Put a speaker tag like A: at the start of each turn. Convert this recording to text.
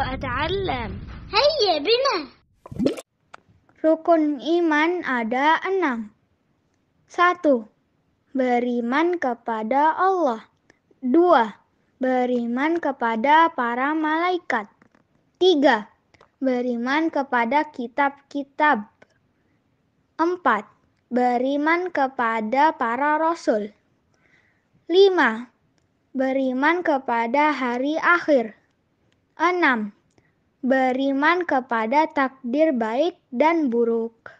A: وأتعلم هيا بنا ya,
B: Rukun iman ada enam. Satu, beriman kepada Allah. Dua, beriman kepada para malaikat. Tiga, beriman kepada kitab-kitab. Empat, beriman kepada para rasul. Lima, beriman kepada hari akhir. 6. Beriman kepada takdir baik dan buruk.